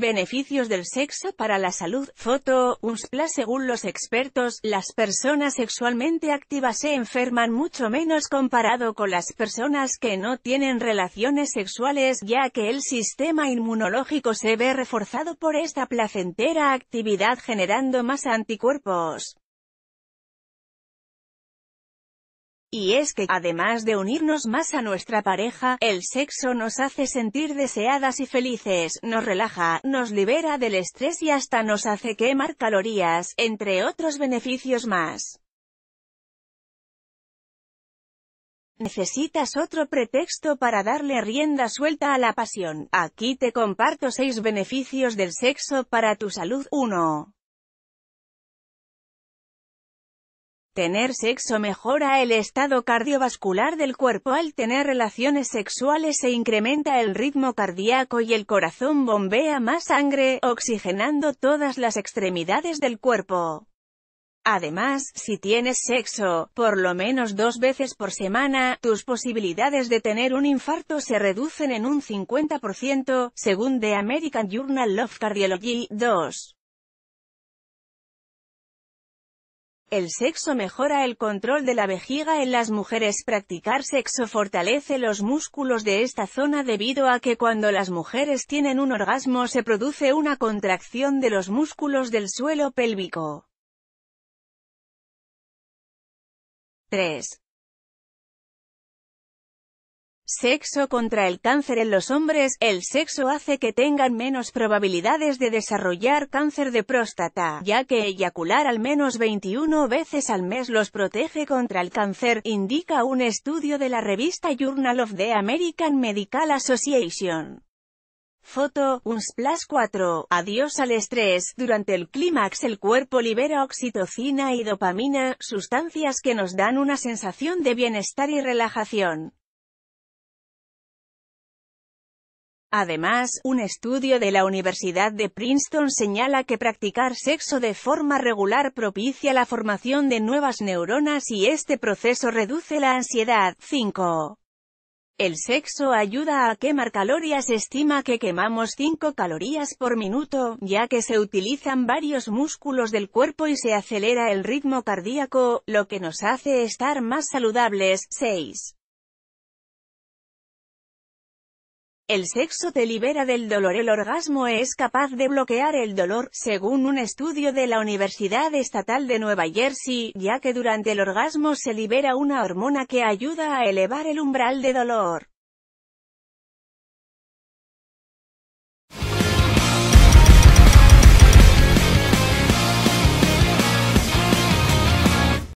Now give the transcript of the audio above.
Beneficios del sexo para la salud. Foto, UNSPLA Según los expertos, las personas sexualmente activas se enferman mucho menos comparado con las personas que no tienen relaciones sexuales, ya que el sistema inmunológico se ve reforzado por esta placentera actividad generando más anticuerpos. Y es que, además de unirnos más a nuestra pareja, el sexo nos hace sentir deseadas y felices, nos relaja, nos libera del estrés y hasta nos hace quemar calorías, entre otros beneficios más. Necesitas otro pretexto para darle rienda suelta a la pasión. Aquí te comparto seis beneficios del sexo para tu salud. 1. Tener sexo mejora el estado cardiovascular del cuerpo al tener relaciones sexuales se incrementa el ritmo cardíaco y el corazón bombea más sangre, oxigenando todas las extremidades del cuerpo. Además, si tienes sexo, por lo menos dos veces por semana, tus posibilidades de tener un infarto se reducen en un 50%, según The American Journal of Cardiology, 2. El sexo mejora el control de la vejiga en las mujeres. Practicar sexo fortalece los músculos de esta zona debido a que cuando las mujeres tienen un orgasmo se produce una contracción de los músculos del suelo pélvico. 3. Sexo contra el cáncer en los hombres, el sexo hace que tengan menos probabilidades de desarrollar cáncer de próstata, ya que eyacular al menos 21 veces al mes los protege contra el cáncer, indica un estudio de la revista Journal of the American Medical Association. Foto, un splash 4, adiós al estrés, durante el clímax el cuerpo libera oxitocina y dopamina, sustancias que nos dan una sensación de bienestar y relajación. Además, un estudio de la Universidad de Princeton señala que practicar sexo de forma regular propicia la formación de nuevas neuronas y este proceso reduce la ansiedad. 5. El sexo ayuda a quemar calorías. estima que quemamos 5 calorías por minuto, ya que se utilizan varios músculos del cuerpo y se acelera el ritmo cardíaco, lo que nos hace estar más saludables. 6. El sexo te libera del dolor. El orgasmo es capaz de bloquear el dolor, según un estudio de la Universidad Estatal de Nueva Jersey, ya que durante el orgasmo se libera una hormona que ayuda a elevar el umbral de dolor.